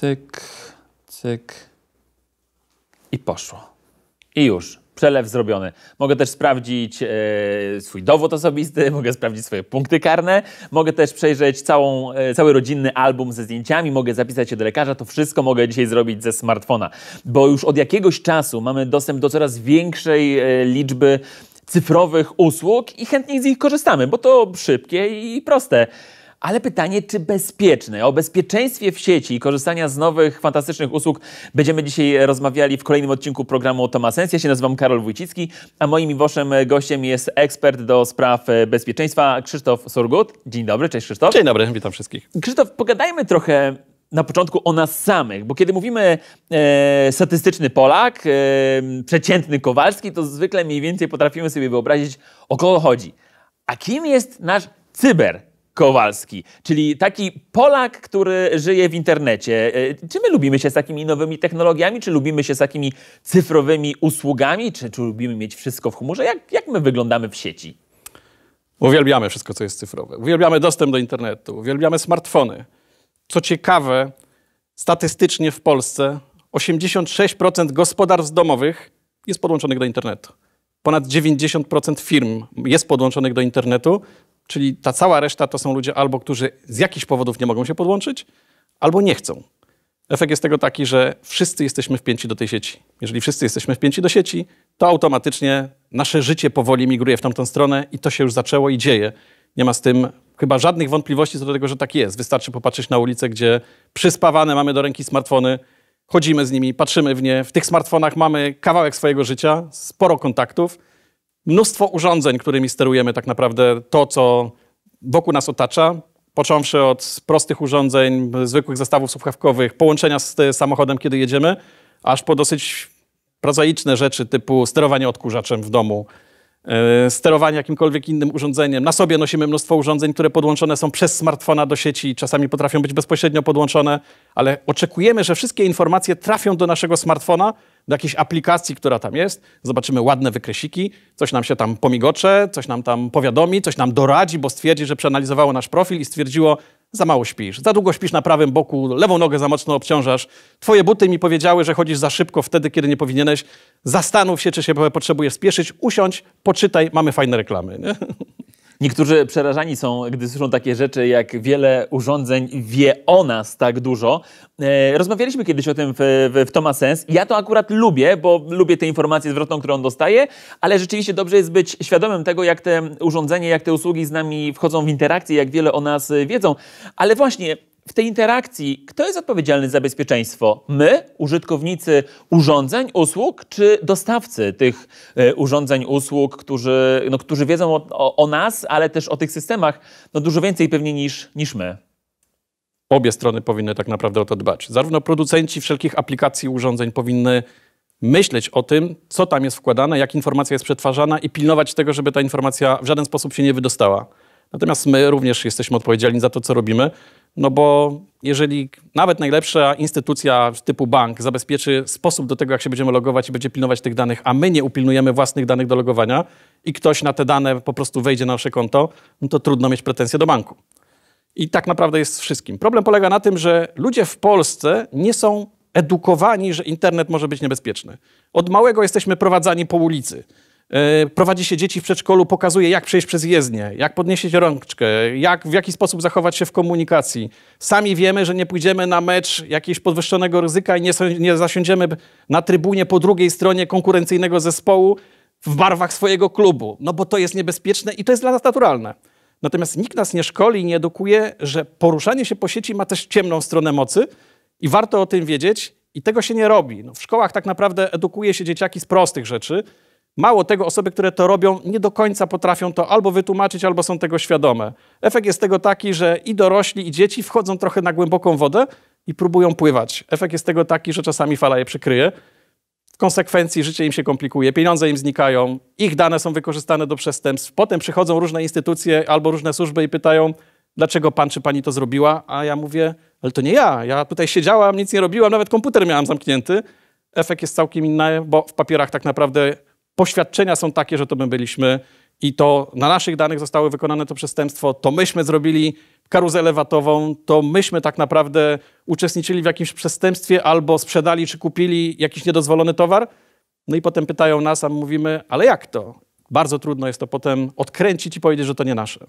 Cyk, cyk i poszło. I już. Przelew zrobiony. Mogę też sprawdzić e, swój dowód osobisty, mogę sprawdzić swoje punkty karne, mogę też przejrzeć całą, e, cały rodzinny album ze zdjęciami, mogę zapisać się do lekarza. To wszystko mogę dzisiaj zrobić ze smartfona, bo już od jakiegoś czasu mamy dostęp do coraz większej e, liczby cyfrowych usług i chętnie z nich korzystamy, bo to szybkie i proste. Ale pytanie, czy bezpieczne? O bezpieczeństwie w sieci i korzystania z nowych, fantastycznych usług będziemy dzisiaj rozmawiali w kolejnym odcinku programu Toma Sens. Ja się nazywam Karol Wójcicki, a moim i waszym gościem jest ekspert do spraw e, bezpieczeństwa Krzysztof Surgut. Dzień dobry, cześć Krzysztof. Dzień dobry, witam wszystkich. Krzysztof, pogadajmy trochę na początku o nas samych, bo kiedy mówimy e, statystyczny Polak, e, przeciętny Kowalski, to zwykle mniej więcej potrafimy sobie wyobrazić, o kogo chodzi. A kim jest nasz cyber Kowalski, czyli taki Polak, który żyje w internecie. E, czy my lubimy się z takimi nowymi technologiami, czy lubimy się z takimi cyfrowymi usługami, czy, czy lubimy mieć wszystko w chmurze? Jak, jak my wyglądamy w sieci? Uwielbiamy wszystko, co jest cyfrowe. Uwielbiamy dostęp do internetu, uwielbiamy smartfony. Co ciekawe, statystycznie w Polsce 86% gospodarstw domowych jest podłączonych do internetu. Ponad 90% firm jest podłączonych do internetu, Czyli ta cała reszta to są ludzie albo, którzy z jakichś powodów nie mogą się podłączyć, albo nie chcą. Efekt jest tego taki, że wszyscy jesteśmy wpięci do tej sieci. Jeżeli wszyscy jesteśmy wpięci do sieci, to automatycznie nasze życie powoli migruje w tamtą stronę i to się już zaczęło i dzieje. Nie ma z tym chyba żadnych wątpliwości co do tego, że tak jest. Wystarczy popatrzeć na ulicę, gdzie przyspawane mamy do ręki smartfony, chodzimy z nimi, patrzymy w nie. W tych smartfonach mamy kawałek swojego życia, sporo kontaktów mnóstwo urządzeń, którymi sterujemy tak naprawdę to, co wokół nas otacza, począwszy od prostych urządzeń, zwykłych zestawów słuchawkowych, połączenia z e, samochodem, kiedy jedziemy, aż po dosyć prozaiczne rzeczy typu sterowanie odkurzaczem w domu, E, sterowanie jakimkolwiek innym urządzeniem. Na sobie nosimy mnóstwo urządzeń, które podłączone są przez smartfona do sieci, czasami potrafią być bezpośrednio podłączone, ale oczekujemy, że wszystkie informacje trafią do naszego smartfona, do jakiejś aplikacji, która tam jest. Zobaczymy ładne wykresiki, coś nam się tam pomigocze, coś nam tam powiadomi, coś nam doradzi, bo stwierdzi, że przeanalizowało nasz profil i stwierdziło, za mało śpisz, za długo śpisz na prawym boku, lewą nogę za mocno obciążasz. Twoje buty mi powiedziały, że chodzisz za szybko wtedy, kiedy nie powinieneś. Zastanów się, czy się potrzebujesz spieszyć, usiądź, poczytaj, mamy fajne reklamy. Nie? Niektórzy przerażani są, gdy słyszą takie rzeczy, jak wiele urządzeń wie o nas tak dużo. E, rozmawialiśmy kiedyś o tym w, w, w sens. Ja to akurat lubię, bo lubię tę informację zwrotną, którą dostaję, ale rzeczywiście dobrze jest być świadomym tego, jak te urządzenia, jak te usługi z nami wchodzą w interakcję, jak wiele o nas e, wiedzą. Ale właśnie w tej interakcji kto jest odpowiedzialny za bezpieczeństwo? My, użytkownicy urządzeń, usług, czy dostawcy tych e, urządzeń, usług, którzy, no, którzy wiedzą o, o, o nas, ale też o tych systemach no, dużo więcej pewnie niż, niż my? Obie strony powinny tak naprawdę o to dbać. Zarówno producenci wszelkich aplikacji, urządzeń powinny myśleć o tym, co tam jest wkładane, jak informacja jest przetwarzana i pilnować tego, żeby ta informacja w żaden sposób się nie wydostała. Natomiast my również jesteśmy odpowiedzialni za to, co robimy, no bo jeżeli nawet najlepsza instytucja typu bank zabezpieczy sposób do tego, jak się będziemy logować i będzie pilnować tych danych, a my nie upilnujemy własnych danych do logowania i ktoś na te dane po prostu wejdzie na nasze konto, no to trudno mieć pretensje do banku. I tak naprawdę jest z wszystkim. Problem polega na tym, że ludzie w Polsce nie są edukowani, że internet może być niebezpieczny. Od małego jesteśmy prowadzani po ulicy. E, prowadzi się dzieci w przedszkolu, pokazuje jak przejść przez jezdnię, jak podnieść rączkę, jak, w jaki sposób zachować się w komunikacji. Sami wiemy, że nie pójdziemy na mecz jakiegoś podwyższonego ryzyka i nie, nie zasiądziemy na trybunie po drugiej stronie konkurencyjnego zespołu w barwach swojego klubu, no bo to jest niebezpieczne i to jest dla nas naturalne. Natomiast nikt nas nie szkoli i nie edukuje, że poruszanie się po sieci ma też ciemną stronę mocy i warto o tym wiedzieć i tego się nie robi. No, w szkołach tak naprawdę edukuje się dzieciaki z prostych rzeczy – Mało tego, osoby, które to robią, nie do końca potrafią to albo wytłumaczyć, albo są tego świadome. Efekt jest tego taki, że i dorośli, i dzieci wchodzą trochę na głęboką wodę i próbują pływać. Efekt jest tego taki, że czasami fala je przykryje. W konsekwencji życie im się komplikuje, pieniądze im znikają, ich dane są wykorzystane do przestępstw. Potem przychodzą różne instytucje albo różne służby i pytają, dlaczego pan czy pani to zrobiła? A ja mówię, ale to nie ja, ja tutaj siedziałam, nic nie robiłam, nawet komputer miałam zamknięty. Efekt jest całkiem inny, bo w papierach tak naprawdę poświadczenia są takie, że to my byliśmy i to na naszych danych zostało wykonane to przestępstwo, to myśmy zrobili karuzelę watową, to myśmy tak naprawdę uczestniczyli w jakimś przestępstwie albo sprzedali czy kupili jakiś niedozwolony towar. No i potem pytają nas, a my mówimy, ale jak to? Bardzo trudno jest to potem odkręcić i powiedzieć, że to nie nasze.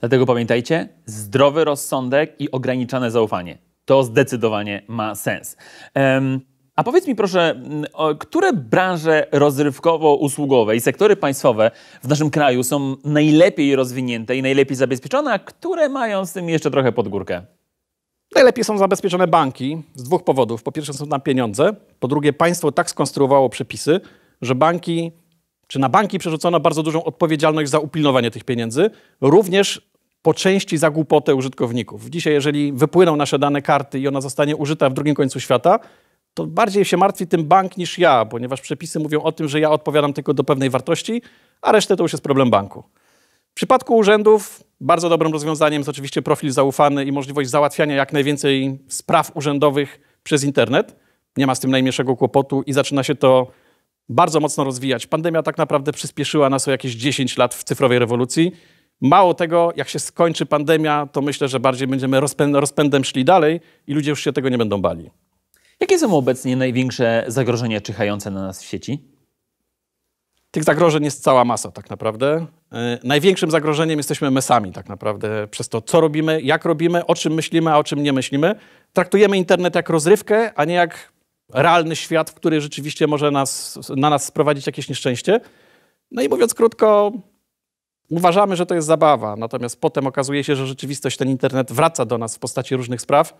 Dlatego pamiętajcie, zdrowy rozsądek i ograniczone zaufanie. To zdecydowanie ma sens. Um, a powiedz mi proszę, mm, które branże rozrywkowo-usługowe i sektory państwowe w naszym kraju są najlepiej rozwinięte i najlepiej zabezpieczone, a które mają z tym jeszcze trochę pod górkę? Najlepiej są zabezpieczone banki z dwóch powodów. Po pierwsze są tam pieniądze, po drugie państwo tak skonstruowało przepisy, że banki, czy na banki przerzucono bardzo dużą odpowiedzialność za upilnowanie tych pieniędzy, również po części za głupotę użytkowników. Dzisiaj, jeżeli wypłyną nasze dane karty i ona zostanie użyta w drugim końcu świata, to bardziej się martwi tym bank niż ja, ponieważ przepisy mówią o tym, że ja odpowiadam tylko do pewnej wartości, a resztę to już jest problem banku. W przypadku urzędów bardzo dobrym rozwiązaniem jest oczywiście profil zaufany i możliwość załatwiania jak najwięcej spraw urzędowych przez internet. Nie ma z tym najmniejszego kłopotu i zaczyna się to bardzo mocno rozwijać. Pandemia tak naprawdę przyspieszyła nas o jakieś 10 lat w cyfrowej rewolucji. Mało tego, jak się skończy pandemia, to myślę, że bardziej będziemy rozpędem szli dalej i ludzie już się tego nie będą bali. Jakie są obecnie największe zagrożenia czyhające na nas w sieci? Tych zagrożeń jest cała masa tak naprawdę. E, największym zagrożeniem jesteśmy my sami tak naprawdę przez to, co robimy, jak robimy, o czym myślimy, a o czym nie myślimy. Traktujemy internet jak rozrywkę, a nie jak realny świat, w który rzeczywiście może nas, na nas sprowadzić jakieś nieszczęście. No i mówiąc krótko, uważamy, że to jest zabawa, natomiast potem okazuje się, że rzeczywistość, ten internet wraca do nas w postaci różnych spraw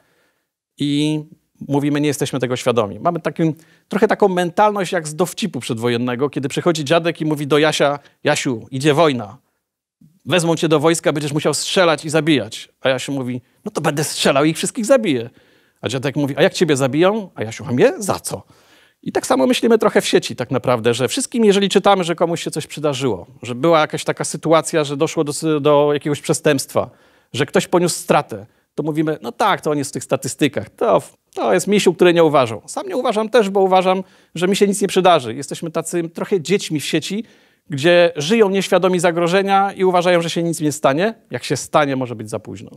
i mówimy, nie jesteśmy tego świadomi. Mamy takim, trochę taką mentalność jak z dowcipu przedwojennego, kiedy przychodzi dziadek i mówi do Jasia, Jasiu, idzie wojna, wezmą cię do wojska, będziesz musiał strzelać i zabijać. A Jasiu mówi, no to będę strzelał i ich wszystkich zabiję. A dziadek mówi, a jak ciebie zabiją? A Jasiu, a mnie? Za co? I tak samo myślimy trochę w sieci tak naprawdę, że wszystkim, jeżeli czytamy, że komuś się coś przydarzyło, że była jakaś taka sytuacja, że doszło do, do jakiegoś przestępstwa, że ktoś poniósł stratę, to mówimy, no tak, to on jest w tych statystykach. To, to jest misiu, który nie uważą. Sam nie uważam też, bo uważam, że mi się nic nie przydarzy. Jesteśmy tacy trochę dziećmi w sieci, gdzie żyją nieświadomi zagrożenia i uważają, że się nic nie stanie. Jak się stanie, może być za późno.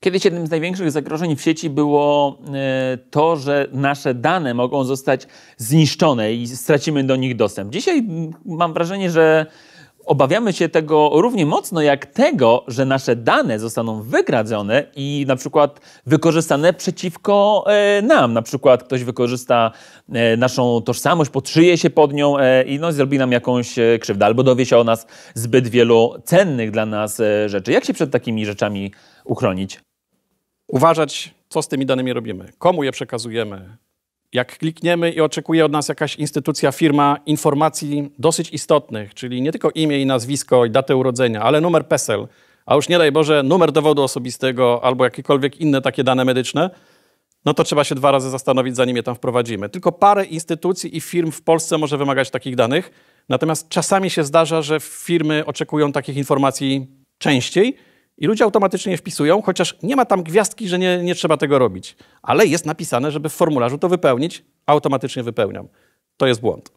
Kiedyś jednym z największych zagrożeń w sieci było e, to, że nasze dane mogą zostać zniszczone i stracimy do nich dostęp. Dzisiaj mam wrażenie, że Obawiamy się tego równie mocno jak tego, że nasze dane zostaną wygradzone i na przykład wykorzystane przeciwko e, nam. Na przykład ktoś wykorzysta e, naszą tożsamość, podszyje się pod nią e, i no, zrobi nam jakąś krzywdę albo dowie się o nas zbyt wielu cennych dla nas rzeczy. Jak się przed takimi rzeczami uchronić? Uważać, co z tymi danymi robimy, komu je przekazujemy, jak klikniemy i oczekuje od nas jakaś instytucja, firma informacji dosyć istotnych, czyli nie tylko imię i nazwisko i datę urodzenia, ale numer PESEL, a już nie daj Boże numer dowodu osobistego albo jakiekolwiek inne takie dane medyczne, no to trzeba się dwa razy zastanowić, zanim je tam wprowadzimy. Tylko parę instytucji i firm w Polsce może wymagać takich danych, natomiast czasami się zdarza, że firmy oczekują takich informacji częściej – i ludzie automatycznie je wpisują, chociaż nie ma tam gwiazdki, że nie, nie trzeba tego robić. Ale jest napisane, żeby w formularzu to wypełnić, automatycznie wypełniam. To jest błąd.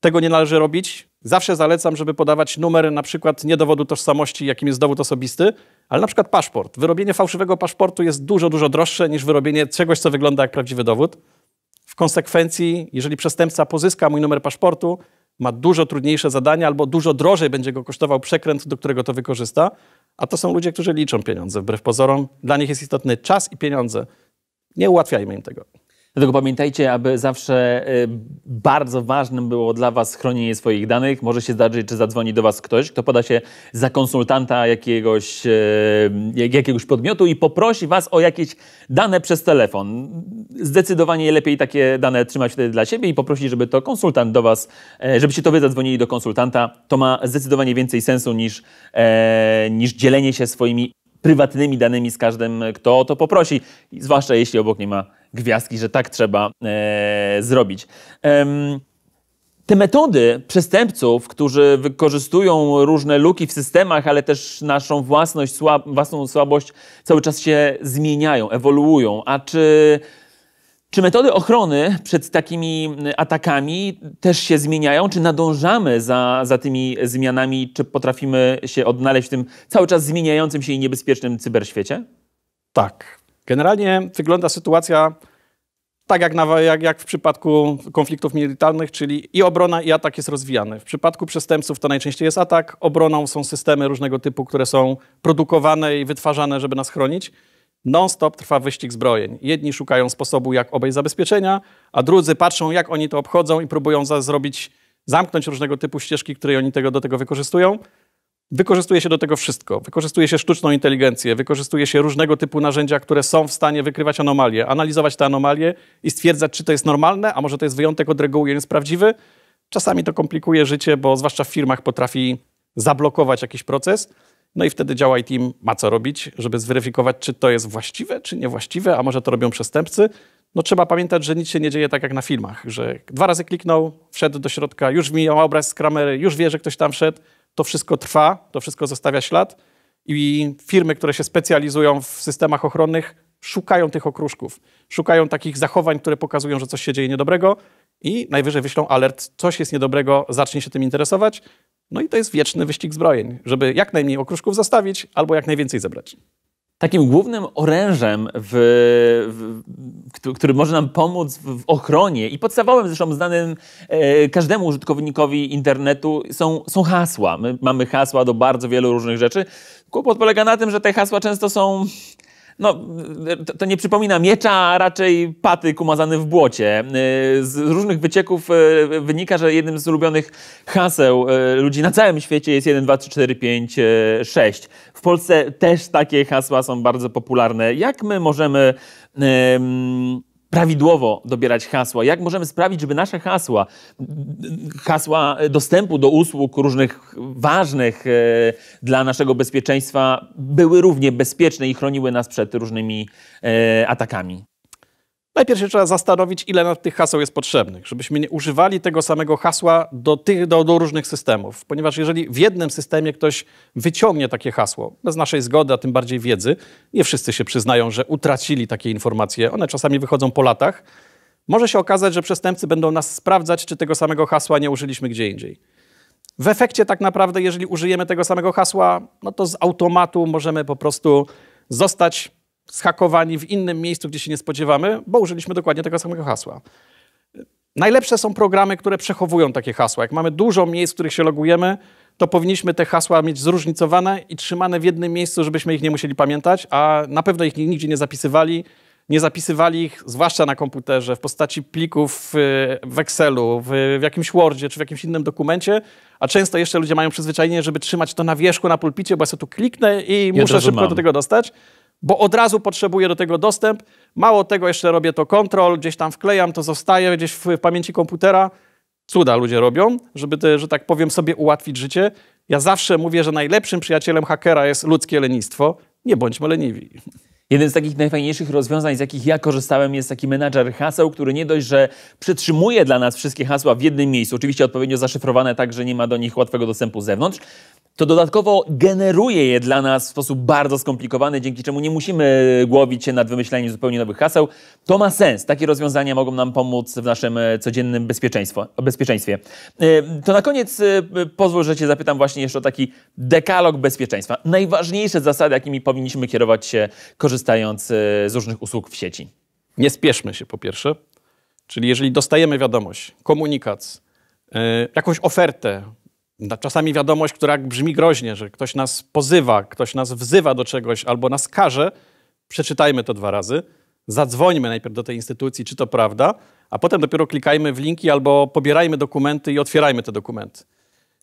Tego nie należy robić. Zawsze zalecam, żeby podawać numer na przykład nie dowodu tożsamości, jakim jest dowód osobisty, ale na przykład paszport. Wyrobienie fałszywego paszportu jest dużo, dużo droższe niż wyrobienie czegoś, co wygląda jak prawdziwy dowód. W konsekwencji, jeżeli przestępca pozyska mój numer paszportu, ma dużo trudniejsze zadania albo dużo drożej będzie go kosztował przekręt, do którego to wykorzysta. A to są ludzie, którzy liczą pieniądze wbrew pozorom. Dla nich jest istotny czas i pieniądze. Nie ułatwiajmy im tego. Dlatego pamiętajcie, aby zawsze y, bardzo ważnym było dla Was chronienie swoich danych. Może się zdarzyć, że zadzwoni do Was ktoś, kto poda się za konsultanta jakiegoś, y, jakiegoś podmiotu i poprosi Was o jakieś dane przez telefon. Zdecydowanie lepiej takie dane trzymać wtedy dla siebie i poprosić, żeby to konsultant do Was, e, żebyście to Wy zadzwonili do konsultanta. To ma zdecydowanie więcej sensu niż, e, niż dzielenie się swoimi prywatnymi danymi z każdym, kto o to poprosi, zwłaszcza jeśli obok nie ma gwiazdki, że tak trzeba e, zrobić. Ehm, te metody przestępców, którzy wykorzystują różne luki w systemach, ale też naszą własność, własną słabość, cały czas się zmieniają, ewoluują. A czy czy metody ochrony przed takimi mm, atakami też się zmieniają? Czy nadążamy za, za tymi zmianami? Czy potrafimy się odnaleźć w tym cały czas zmieniającym się i niebezpiecznym cyberświecie? Tak. Generalnie wygląda sytuacja tak jak, na, jak, jak, w przypadku konfliktów militarnych, czyli i obrona, i atak jest rozwijany. W przypadku przestępców to najczęściej jest atak, obroną są systemy różnego typu, które są produkowane i wytwarzane, żeby nas chronić. Non-stop trwa wyścig zbrojeń. Jedni szukają sposobu, jak obejść zabezpieczenia, a drudzy patrzą, jak oni to obchodzą i próbują za zrobić, zamknąć różnego typu ścieżki, które oni tego, do tego wykorzystują. Wykorzystuje się do tego wszystko. Wykorzystuje się sztuczną inteligencję, wykorzystuje się różnego typu narzędzia, które są w stanie wykrywać anomalie, analizować te anomalie i stwierdzać, czy to jest normalne, a może to jest wyjątek od reguły i jest prawdziwy. Czasami to komplikuje życie, bo zwłaszcza w firmach potrafi zablokować jakiś proces. No i wtedy działaj team ma co robić, żeby zweryfikować, czy to jest właściwe, czy niewłaściwe, a może to robią przestępcy. No trzeba pamiętać, że nic się nie dzieje tak jak na filmach, że dwa razy kliknął, wszedł do środka, już mijał obraz z kamery, już wie, że ktoś tam wszedł. To wszystko trwa, to wszystko zostawia ślad i firmy, które się specjalizują w systemach ochronnych, szukają tych okruszków, szukają takich zachowań, które pokazują, że coś się dzieje niedobrego i najwyżej wyślą alert, coś jest niedobrego, zacznie się tym interesować. No i to jest wieczny wyścig zbrojeń, żeby jak najmniej okruszków zostawić albo jak najwięcej zebrać. Takim głównym orężem, w, w, który, może nam pomóc w, ochronie i podstawowym zresztą znanym e, każdemu użytkownikowi internetu są, są hasła. My mamy hasła do bardzo wielu różnych rzeczy. Kłopot polega na tym, że te hasła często są no, to, nie przypomina miecza, a raczej paty kumazany w błocie. Y, z różnych wycieków y, wynika, że jednym z ulubionych haseł y, ludzi na całym świecie jest 1, 2, 3, 4, 5, 6. W Polsce też takie hasła są bardzo popularne. Jak my możemy... Um, prawidłowo dobierać hasła? Jak możemy sprawić, żeby nasze hasła, hasła dostępu do usług różnych ważnych e, dla naszego bezpieczeństwa były równie bezpieczne i chroniły nas przed różnymi e, atakami? Najpierw się trzeba zastanowić, ile nam tych haseł jest potrzebnych, żebyśmy nie używali tego samego hasła do, tych, do, do, różnych systemów, ponieważ jeżeli w jednym systemie ktoś wyciągnie takie hasło bez naszej zgody, a tym bardziej wiedzy, nie wszyscy się przyznają, że utracili takie informacje, one czasami wychodzą po latach, może się okazać, że przestępcy będą nas sprawdzać, czy tego samego hasła nie użyliśmy gdzie indziej. W efekcie tak naprawdę, jeżeli użyjemy tego samego hasła, no to z automatu możemy po prostu zostać zhakowani w innym miejscu, gdzie się nie spodziewamy, bo użyliśmy dokładnie tego samego hasła. Najlepsze są programy, które przechowują takie hasła. Jak mamy dużo miejsc, w których się logujemy, to powinniśmy te hasła mieć zróżnicowane i trzymane w jednym miejscu, żebyśmy ich nie musieli pamiętać, a na pewno ich nigdzie nie zapisywali. Nie zapisywali ich, zwłaszcza na komputerze, w postaci plików w Excelu, w, jakimś Wordzie czy w jakimś innym dokumencie, a często jeszcze ludzie mają przyzwyczajenie, żeby trzymać to na wierzchu, na pulpicie, bo ja sobie tu kliknę i muszę szybko mam. do tego dostać bo od razu potrzebuję do tego dostęp. Mało tego, jeszcze robię to kontrol, gdzieś tam wklejam, to zostaje gdzieś w, pamięci komputera. Cuda ludzie robią, żeby, te, że tak powiem, sobie ułatwić życie. Ja zawsze mówię, że najlepszym przyjacielem hakera jest ludzkie lenistwo. Nie bądźmy leniwi. Jeden z takich najfajniejszych rozwiązań, z jakich ja korzystałem, jest taki menadżer haseł, który nie dość, że przetrzymuje dla nas wszystkie hasła w jednym miejscu, oczywiście odpowiednio zaszyfrowane tak, że nie ma do nich łatwego dostępu z zewnątrz, to dodatkowo generuje je dla nas w sposób bardzo skomplikowany, dzięki czemu nie musimy głowić się nad wymyślaniem zupełnie nowych haseł. To ma sens. Takie rozwiązania mogą nam pomóc w naszym e, codziennym bezpieczeństwie. E, to na koniec e, pozwól, że Cię zapytam właśnie jeszcze o taki dekalog bezpieczeństwa. Najważniejsze zasady, jakimi powinniśmy kierować się, korzystając z różnych usług w sieci. Nie spieszmy się po pierwsze. Czyli jeżeli dostajemy wiadomość, komunikat, jakąś ofertę, Czasami wiadomość, która brzmi groźnie, że ktoś nas pozywa, ktoś nas wzywa do czegoś albo nas każe, przeczytajmy to dwa razy, zadzwońmy najpierw do tej instytucji, czy to prawda, a potem dopiero klikajmy w linki albo pobierajmy dokumenty i otwierajmy te dokumenty.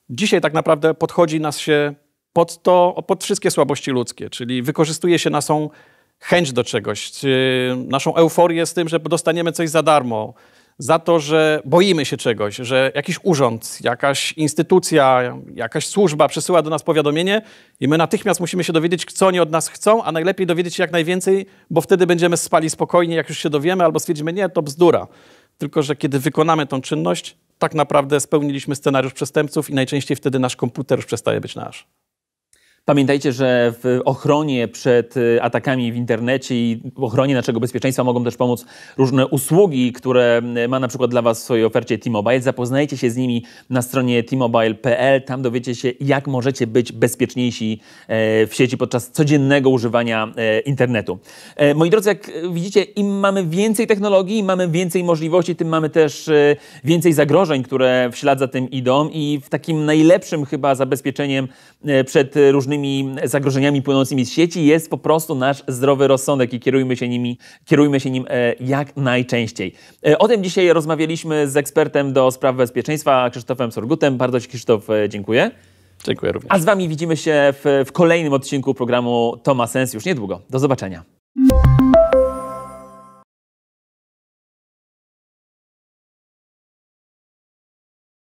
Dzisiaj tak naprawdę podchodzi nas się pod to, pod wszystkie słabości ludzkie, czyli wykorzystuje się naszą chęć do czegoś, naszą euforię z tym, że dostaniemy coś za darmo, za to, że boimy się czegoś, że jakiś urząd, jakaś instytucja, jakaś służba przesyła do nas powiadomienie i my natychmiast musimy się dowiedzieć, co oni od nas chcą, a najlepiej dowiedzieć się jak najwięcej, bo wtedy będziemy spali spokojnie, jak już się dowiemy, albo stwierdzimy, nie, to bzdura. Tylko, że kiedy wykonamy tą czynność, tak naprawdę spełniliśmy scenariusz przestępców i najczęściej wtedy nasz komputer już przestaje być nasz. Pamiętajcie, że w ochronie przed y, atakami w internecie i w ochronie naszego bezpieczeństwa mogą też pomóc różne usługi, które y, ma na przykład dla Was w swojej ofercie T-Mobile. Zapoznajcie się z nimi na stronie tmobile.pl. Tam dowiecie się, jak możecie być bezpieczniejsi e, w sieci podczas codziennego używania e, internetu. E, moi drodzy, jak widzicie, im mamy więcej technologii, im mamy więcej możliwości, tym mamy też więcej zagrożeń, które w ślad za tym idą i w takim najlepszym chyba zabezpieczeniem przed różnymi różnymi zagrożeniami płynącymi z sieci jest po prostu nasz zdrowy rozsądek i kierujmy się, nimi, kierujmy się nim e, jak najczęściej. E, o tym dzisiaj rozmawialiśmy z ekspertem do spraw bezpieczeństwa Krzysztofem Sorgutem. Bardzo Ci Krzysztof e, dziękuję. Dziękuję również. A z Wami widzimy się w, w kolejnym odcinku programu To Ma Sens już niedługo. Do zobaczenia.